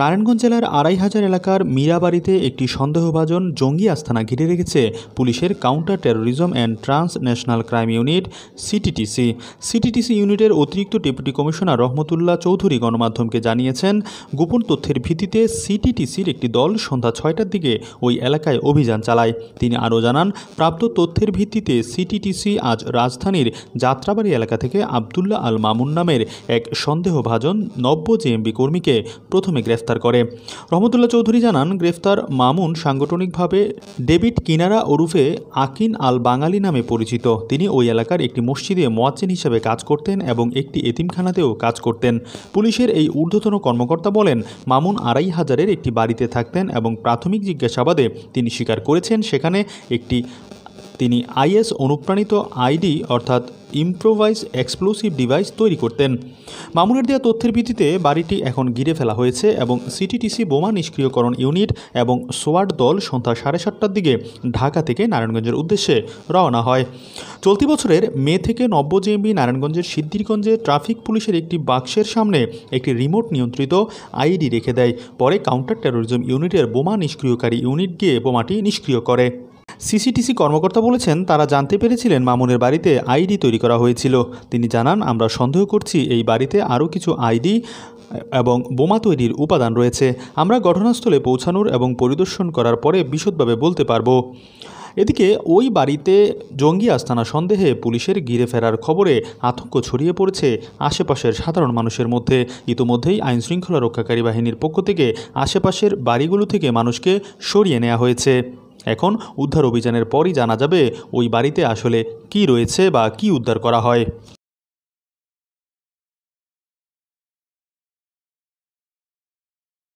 নারায়ণগঞ্জ জেলার আড়াই হাজার এলাকার মীরাবাড়িতে একটি সন্দেহভাজন জঙ্গি আস্থানা ঘিরে রেখেছে পুলিশের counter terrorism and transnational crime unit CTTC CTTC ইউনিটের অতিরিক্ত ডেপুটি কমিশনার রহমতুল্লাহ চৌধুরী গণমাধ্যমকে জানিয়েছেন গোপন তথ্যের ভিত্তিতে সিটিটিসির একটি দল সন্ধ্যা ছয়টার দিকে ওই এলাকায় অভিযান চালায় তিনি আরও জানান প্রাপ্ত তথ্যের ভিত্তিতে সিটিটিসি আজ রাজধানীর যাত্রাবাড়ি এলাকা থেকে আবদুল্লাহ আল মামুন নামের এক সন্দেহভাজন নব্য জেএমবি কর্মীকে প্রথমে গ্রেফতার গ্রেফতার করে রহমতুল্লাহ চৌধুরী জানান গ্রেফতার মামুন সাংগঠনিকভাবে ডেভিড কিনারা ওরুফে আকিন আল বাঙালি নামে পরিচিত তিনি ওই এলাকার একটি মসজিদে মোয়াজ্জিন হিসেবে কাজ করতেন এবং একটি এতিমখানাতেও কাজ করতেন পুলিশের এই ঊর্ধ্বতন কর্মকর্তা বলেন মামুন আড়াই হাজারের একটি বাড়িতে থাকতেন এবং প্রাথমিক জিজ্ঞাসাবাদে তিনি স্বীকার করেছেন সেখানে একটি তিনি আইএস অনুপ্রাণিত আইডি অর্থাৎ ইম্প্রোভাইজ এক্সপ্লোসিভ ডিভাইস তৈরি করতেন মামুনের দেওয়া তথ্যের ভিত্তিতে বাড়িটি এখন ঘিরে ফেলা হয়েছে এবং সিটিটিসি বোমা নিষ্ক্রিয়করণ ইউনিট এবং সোয়াট দল সন্ধ্যা সাড়ে সাতটার দিকে ঢাকা থেকে নারায়ণগঞ্জের উদ্দেশ্যে রওনা হয় চলতি বছরের মে থেকে নব্বই জেএমবি নারায়ণগঞ্জের সিদ্ধিরগঞ্জে ট্রাফিক পুলিশের একটি বাক্সের সামনে একটি রিমোট নিয়ন্ত্রিত আইডি রেখে দেয় পরে কাউন্টার টেরোরিজম ইউনিটের বোমা নিষ্ক্রিয়কারী ইউনিট গিয়ে বোমাটি নিষ্ক্রিয় করে সিসিটিসি কর্মকর্তা বলেছেন তারা জানতে পেরেছিলেন মামুনের বাড়িতে আইডি তৈরি করা হয়েছিল তিনি জানান আমরা সন্দেহ করছি এই বাড়িতে আরও কিছু আইডি এবং বোমা তৈরির উপাদান রয়েছে আমরা ঘটনাস্থলে পৌঁছানোর এবং পরিদর্শন করার পরে বিশদভাবে বলতে পারবো এদিকে ওই বাড়িতে জঙ্গি আস্তানা সন্দেহে পুলিশের ঘিরে ফেরার খবরে আতঙ্ক ছড়িয়ে পড়েছে আশেপাশের সাধারণ মানুষের মধ্যে ইতোমধ্যেই আইনশৃঙ্খলা রক্ষাকারী বাহিনীর পক্ষ থেকে আশেপাশের বাড়িগুলো থেকে মানুষকে সরিয়ে নেওয়া হয়েছে এখন উদ্ধার অভিযানের পরই জানা যাবে ওই বাড়িতে আসলে কি রয়েছে বা কি উদ্ধার করা হয়